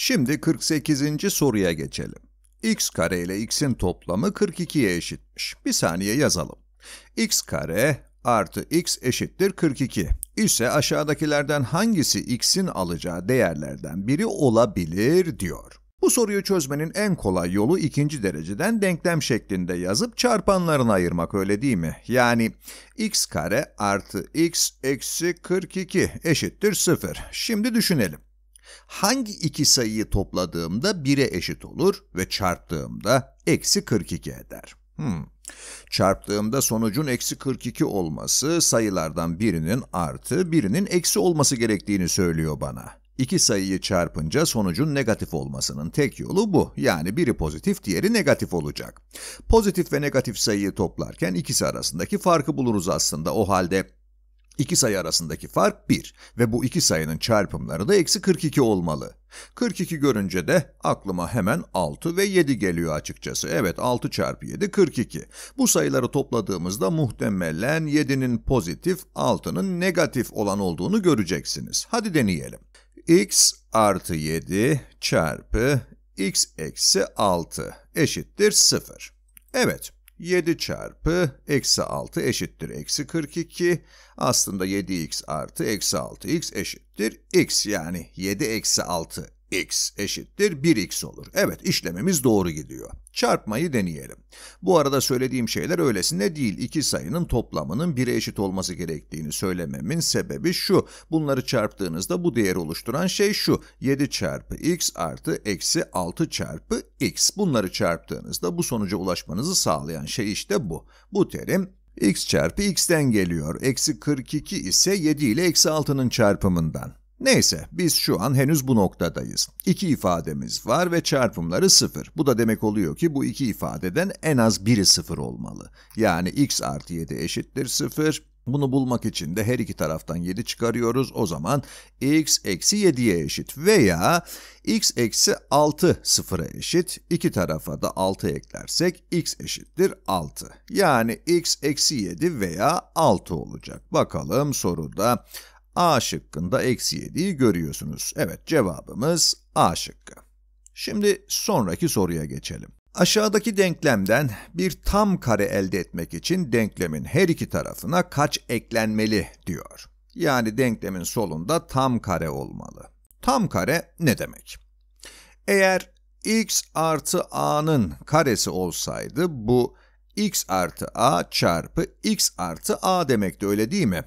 Şimdi 48. soruya geçelim. x kare ile x'in toplamı 42'ye eşitmiş. Bir saniye yazalım. x kare artı x eşittir 42. İse aşağıdakilerden hangisi x'in alacağı değerlerden biri olabilir diyor. Bu soruyu çözmenin en kolay yolu ikinci dereceden denklem şeklinde yazıp çarpanlarını ayırmak öyle değil mi? Yani x kare artı x eksi 42 eşittir 0. Şimdi düşünelim. Hangi iki sayıyı topladığımda 1'e eşit olur ve çarptığımda eksi 42 eder. Hmm. Çarptığımda sonucun eksi 42 olması sayılardan birinin artı, birinin eksi olması gerektiğini söylüyor bana. İki sayıyı çarpınca sonucun negatif olmasının tek yolu bu. Yani biri pozitif, diğeri negatif olacak. Pozitif ve negatif sayıyı toplarken ikisi arasındaki farkı buluruz aslında. O halde İki sayı arasındaki fark 1 ve bu iki sayının çarpımları da eksi 42 olmalı. 42 görünce de aklıma hemen 6 ve 7 geliyor açıkçası. Evet 6 çarpı 7 42. Bu sayıları topladığımızda muhtemelen 7'nin pozitif 6'nın negatif olan olduğunu göreceksiniz. Hadi deneyelim. x artı 7 çarpı x eksi 6 eşittir 0. Evet 7 çarpı eksi 6 eşittir eksi 42. Aslında 7x artı eksi 6x eşittir x yani 7 eksi 6 x eşittir 1x olur. Evet işlemimiz doğru gidiyor. Çarpmayı deneyelim. Bu arada söylediğim şeyler öylesine değil. İki sayının toplamının 1'e eşit olması gerektiğini söylememin sebebi şu. Bunları çarptığınızda bu değeri oluşturan şey şu. 7 çarpı x artı eksi 6 çarpı x. Bunları çarptığınızda bu sonuca ulaşmanızı sağlayan şey işte bu. Bu terim x çarpı x'ten geliyor. Eksi 42 ise 7 ile eksi 6'nın çarpımından. Neyse biz şu an henüz bu noktadayız. İki ifademiz var ve çarpımları sıfır. Bu da demek oluyor ki bu iki ifadeden en az biri sıfır olmalı. Yani x artı 7 eşittir sıfır. Bunu bulmak için de her iki taraftan 7 çıkarıyoruz. O zaman x eksi 7'ye eşit veya x eksi 6 sıfıra eşit. İki tarafa da 6 eklersek x eşittir 6. Yani x eksi 7 veya 6 olacak. Bakalım soruda A şıkkında eksi 7'yi görüyorsunuz. Evet cevabımız A şıkkı. Şimdi sonraki soruya geçelim. Aşağıdaki denklemden bir tam kare elde etmek için denklemin her iki tarafına kaç eklenmeli diyor. Yani denklemin solunda tam kare olmalı. Tam kare ne demek? Eğer x artı a'nın karesi olsaydı bu x artı a çarpı x artı a demekti öyle değil mi?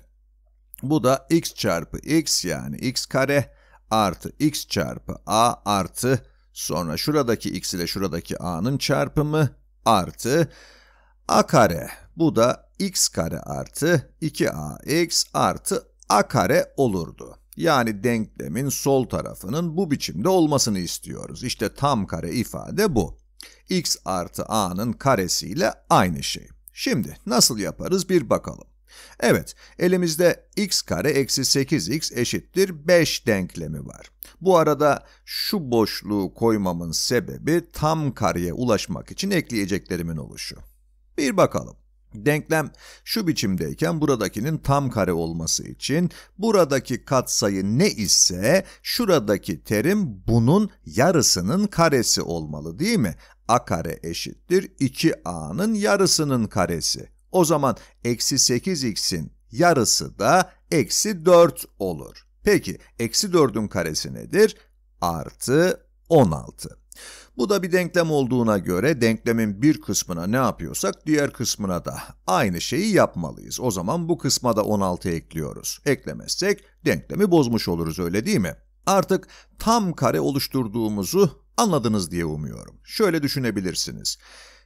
Bu da x çarpı x yani x kare artı x çarpı a artı sonra şuradaki x ile şuradaki a'nın çarpımı artı a kare. Bu da x kare artı 2ax artı a kare olurdu. Yani denklemin sol tarafının bu biçimde olmasını istiyoruz. İşte tam kare ifade bu. x artı a'nın karesiyle aynı şey. Şimdi nasıl yaparız bir bakalım. Evet, elimizde x kare eksi 8x eşittir 5 denklemi var. Bu arada şu boşluğu koymamın sebebi tam kareye ulaşmak için ekleyeceklerimin oluşu. Bir bakalım. Denklem şu biçimdeyken buradakinin tam kare olması için buradaki katsayı ne ise şuradaki terim bunun yarısının karesi olmalı değil mi? a kare eşittir 2a'nın yarısının karesi. O zaman eksi 8x'in yarısı da eksi 4 olur. Peki, eksi 4'ün karesi nedir? Artı 16. Bu da bir denklem olduğuna göre denklemin bir kısmına ne yapıyorsak diğer kısmına da aynı şeyi yapmalıyız. O zaman bu kısma da 16 ekliyoruz. Eklemezsek denklemi bozmuş oluruz öyle değil mi? Artık tam kare oluşturduğumuzu anladınız diye umuyorum. Şöyle düşünebilirsiniz.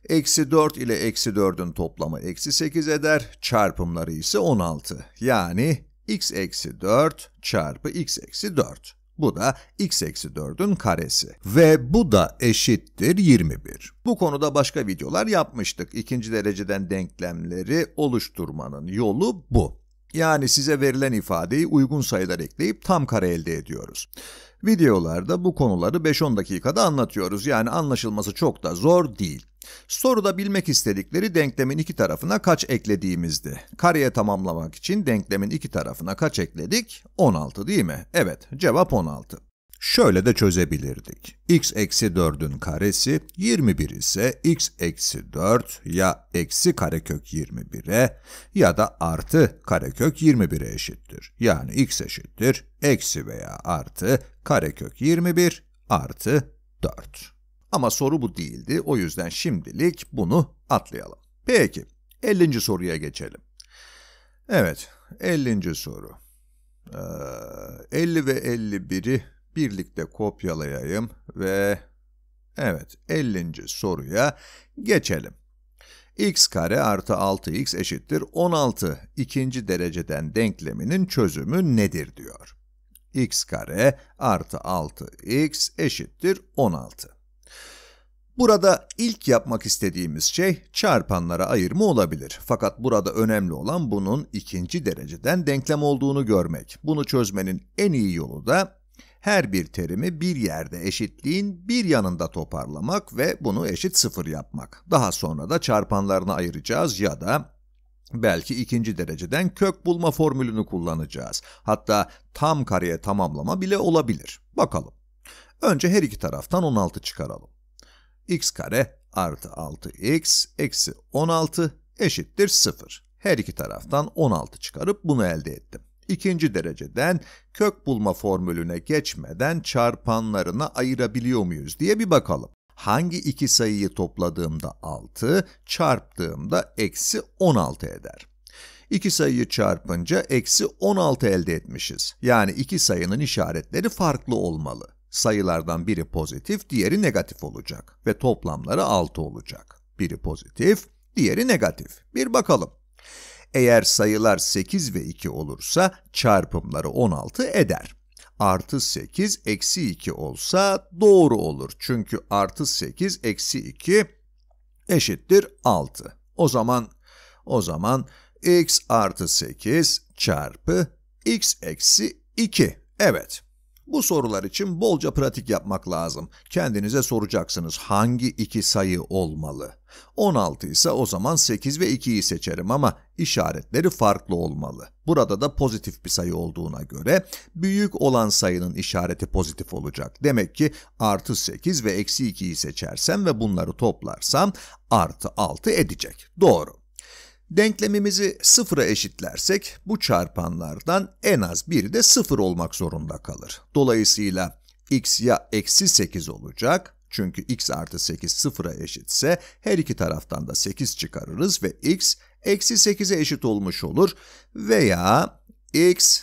Eksi 4 ile eksi 4'ün toplamı eksi 8 eder, çarpımları ise 16. Yani x eksi 4 çarpı x eksi 4. Bu da x eksi 4'ün karesi. Ve bu da eşittir 21. Bu konuda başka videolar yapmıştık. İkinci dereceden denklemleri oluşturmanın yolu bu. Yani size verilen ifadeyi uygun sayılar ekleyip tam kare elde ediyoruz. Videolarda bu konuları 5-10 dakikada anlatıyoruz. Yani anlaşılması çok da zor değil. Soruda bilmek istedikleri denklemin iki tarafına kaç eklediğimizdi. Kareye tamamlamak için denklemin iki tarafına kaç ekledik? 16 değil mi? Evet, cevap 16. Şöyle de çözebilirdik. x eksi 4'ün karesi 21 ise x eksi 4 ya eksi karekök 21'e ya da artı karekök 21'e eşittir. Yani x eşittir eksi veya artı karekök 21 artı 4. Ama soru bu değildi, o yüzden şimdilik bunu atlayalım. Peki, 50. soruya geçelim. Evet, 50. soru. Ee, 50 ve 51'i birlikte kopyalayayım ve evet 50. soruya geçelim. x kare artı 6x eşittir 16 ikinci dereceden denkleminin çözümü nedir diyor. x kare artı 6x eşittir 16. Burada ilk yapmak istediğimiz şey çarpanlara ayırma olabilir. Fakat burada önemli olan bunun ikinci dereceden denklem olduğunu görmek. Bunu çözmenin en iyi yolu da her bir terimi bir yerde eşitliğin bir yanında toparlamak ve bunu eşit sıfır yapmak. Daha sonra da çarpanlarını ayıracağız ya da belki ikinci dereceden kök bulma formülünü kullanacağız. Hatta tam kareye tamamlama bile olabilir. Bakalım. Önce her iki taraftan 16 çıkaralım x kare artı 6x eksi 16 eşittir 0. Her iki taraftan 16 çıkarıp bunu elde ettim. İkinci dereceden kök bulma formülüne geçmeden çarpanlarına ayırabiliyor muyuz diye bir bakalım. Hangi iki sayıyı topladığımda 6, çarptığımda eksi 16 eder. İki sayıyı çarpınca eksi 16 elde etmişiz. Yani iki sayının işaretleri farklı olmalı. Sayılardan biri pozitif, diğeri negatif olacak ve toplamları 6 olacak. Biri pozitif, diğeri negatif. Bir bakalım. Eğer sayılar 8 ve 2 olursa çarpımları 16 eder. Artı 8 eksi 2 olsa doğru olur. Çünkü artı 8 eksi 2 eşittir 6. O zaman, o zaman x artı 8 çarpı x eksi 2. Evet, bu sorular için bolca pratik yapmak lazım. Kendinize soracaksınız hangi iki sayı olmalı? 16 ise o zaman 8 ve 2'yi seçerim ama işaretleri farklı olmalı. Burada da pozitif bir sayı olduğuna göre büyük olan sayının işareti pozitif olacak. Demek ki artı 8 ve eksi 2'yi seçersem ve bunları toplarsam artı 6 edecek. Doğru. Denklemimizi sıfıra eşitlersek bu çarpanlardan en az biri de sıfır olmak zorunda kalır. Dolayısıyla x ya eksi 8 olacak çünkü x artı 8 sıfıra eşitse her iki taraftan da 8 çıkarırız ve x eksi 8'e eşit olmuş olur veya x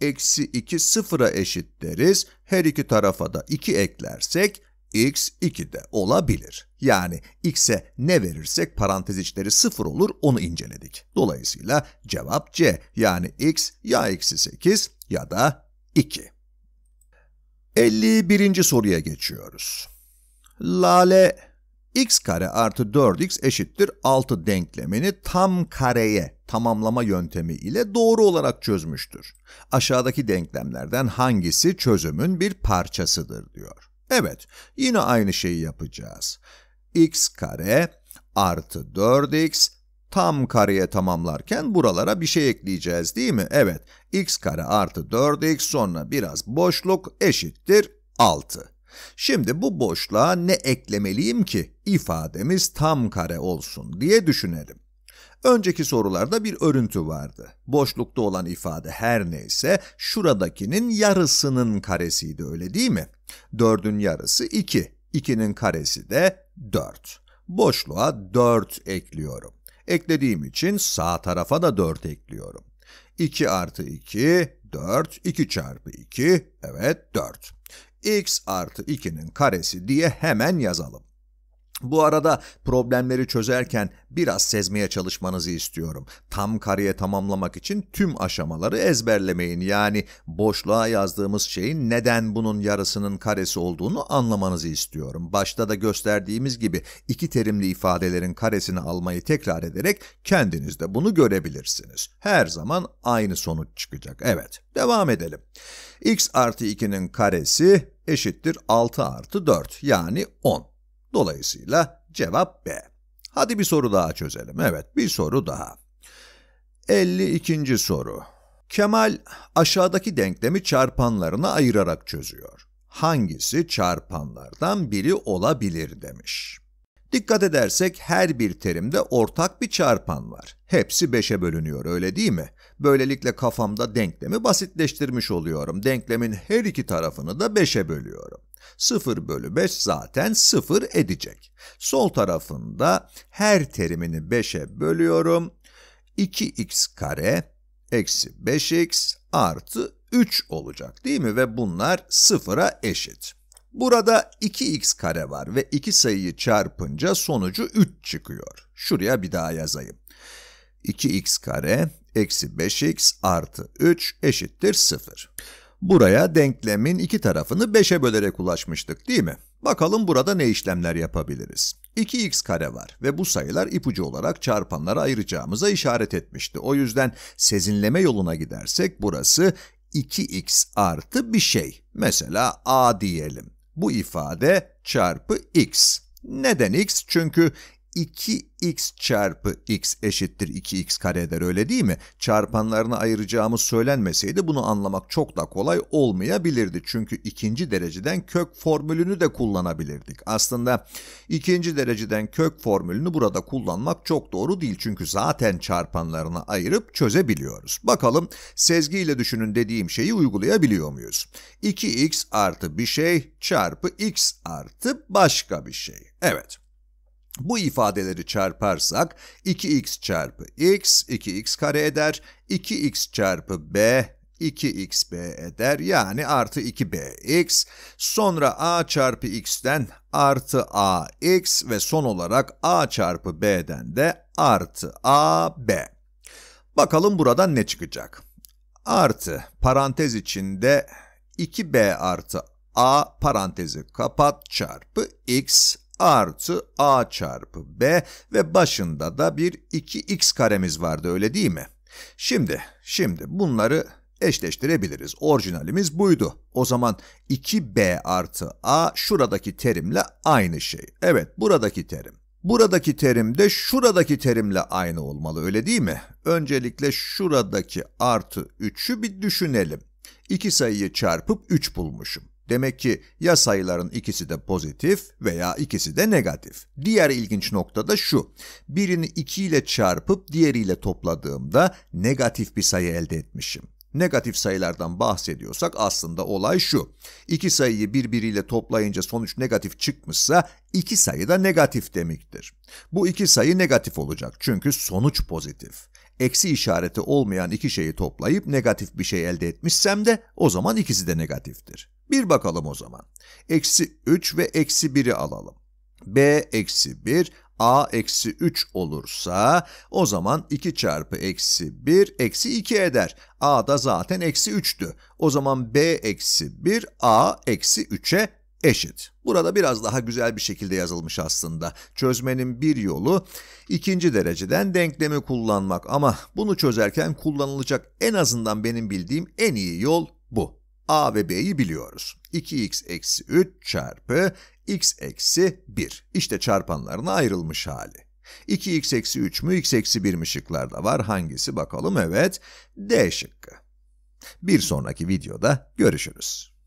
eksi 2 sıfıra eşit deriz. Her iki tarafa da 2 eklersek x 2 de olabilir. Yani x'e ne verirsek parantez içleri 0 olur onu inceledik. Dolayısıyla cevap C yani x ya eksi 8 ya da 2. 51. soruya geçiyoruz. Lale x kare artı 4x eşittir 6 denklemini tam kareye tamamlama yöntemi ile doğru olarak çözmüştür. Aşağıdaki denklemlerden hangisi çözümün bir parçasıdır diyor. Evet, yine aynı şeyi yapacağız. x kare artı 4x tam kareye tamamlarken buralara bir şey ekleyeceğiz değil mi? Evet, x kare artı 4x sonra biraz boşluk eşittir 6. Şimdi bu boşluğa ne eklemeliyim ki ifademiz tam kare olsun diye düşünelim. Önceki sorularda bir örüntü vardı. Boşlukta olan ifade her neyse şuradakinin yarısının karesiydi öyle değil mi? 4'ün yarısı 2, 2'nin karesi de 4. Boşluğa 4 ekliyorum. Eklediğim için sağ tarafa da 4 ekliyorum. 2 artı 2, 4, 2 çarpı 2, evet 4. x artı 2'nin karesi diye hemen yazalım. Bu arada problemleri çözerken biraz sezmeye çalışmanızı istiyorum. Tam kariye tamamlamak için tüm aşamaları ezberlemeyin. Yani boşluğa yazdığımız şeyin neden bunun yarısının karesi olduğunu anlamanızı istiyorum. Başta da gösterdiğimiz gibi iki terimli ifadelerin karesini almayı tekrar ederek kendiniz de bunu görebilirsiniz. Her zaman aynı sonuç çıkacak. Evet, devam edelim. x artı 2'nin karesi eşittir 6 artı 4 yani 10. Dolayısıyla cevap B. Hadi bir soru daha çözelim. Evet, bir soru daha. 52. soru. Kemal aşağıdaki denklemi çarpanlarına ayırarak çözüyor. Hangisi çarpanlardan biri olabilir demiş. Dikkat edersek her bir terimde ortak bir çarpan var. Hepsi 5'e bölünüyor öyle değil mi? Böylelikle kafamda denklemi basitleştirmiş oluyorum. Denklemin her iki tarafını da 5'e bölüyorum. 0 bölü 5 zaten 0 edecek. Sol tarafında her terimini 5'e bölüyorum. 2x kare eksi 5x artı 3 olacak değil mi? Ve bunlar 0'a eşit. Burada 2x kare var ve iki sayıyı çarpınca sonucu 3 çıkıyor. Şuraya bir daha yazayım. 2x kare eksi 5x artı 3 eşittir 0. Buraya denklemin iki tarafını 5'e bölerek ulaşmıştık değil mi? Bakalım burada ne işlemler yapabiliriz. 2x kare var ve bu sayılar ipucu olarak çarpanlara ayıracağımıza işaret etmişti. O yüzden sezinleme yoluna gidersek burası 2x artı bir şey. Mesela a diyelim. Bu ifade çarpı x. Neden x? Çünkü 2x çarpı x eşittir 2x kare eder öyle değil mi? Çarpanlarına ayıracağımız söylenmeseydi bunu anlamak çok da kolay olmayabilirdi. Çünkü ikinci dereceden kök formülünü de kullanabilirdik. Aslında ikinci dereceden kök formülünü burada kullanmak çok doğru değil. Çünkü zaten çarpanlarına ayırıp çözebiliyoruz. Bakalım sezgiyle düşünün dediğim şeyi uygulayabiliyor muyuz? 2x artı bir şey çarpı x artı başka bir şey. Evet. Bu ifadeleri çarparsak 2x çarpı x 2x kare eder, 2x çarpı b 2xb eder yani artı 2bx sonra a çarpı x'ten artı ax ve son olarak a çarpı b'den de artı ab. Bakalım burada ne çıkacak? Artı parantez içinde 2b artı a parantezi kapat çarpı x artı a çarpı b ve başında da bir 2x karemiz vardı öyle değil mi? Şimdi, şimdi bunları eşleştirebiliriz. Orijinalimiz buydu. O zaman 2b artı a şuradaki terimle aynı şey. Evet, buradaki terim. Buradaki terim de şuradaki terimle aynı olmalı öyle değil mi? Öncelikle şuradaki artı 3'ü bir düşünelim. İki sayıyı çarpıp 3 bulmuşum. Demek ki ya sayıların ikisi de pozitif veya ikisi de negatif. Diğer ilginç nokta da şu. Birini 2 ile çarpıp diğeriyle topladığımda negatif bir sayı elde etmişim. Negatif sayılardan bahsediyorsak aslında olay şu. İki sayıyı birbiriyle toplayınca sonuç negatif çıkmışsa iki sayı da negatif demektir. Bu iki sayı negatif olacak çünkü sonuç pozitif eksi işareti olmayan iki şeyi toplayıp negatif bir şey elde etmişsem de o zaman ikisi de negatiftir. Bir bakalım o zaman. Eksi 3 ve eksi 1'i alalım. b eksi 1, a eksi 3 olursa o zaman 2 çarpı eksi 1 eksi 2 eder. a da zaten eksi 3'tü. O zaman b eksi 1 a eksi 3'e eşit. Burada biraz daha güzel bir şekilde yazılmış aslında. Çözmenin bir yolu ikinci dereceden denklemi kullanmak ama bunu çözerken kullanılacak en azından benim bildiğim en iyi yol bu. A ve B'yi biliyoruz. 2x eksi 3 çarpı x eksi 1. İşte çarpanlarına ayrılmış hali. 2x eksi 3 mü, x eksi 1 mi şıklarda var? Hangisi bakalım? Evet, D şıkkı. Bir sonraki videoda görüşürüz.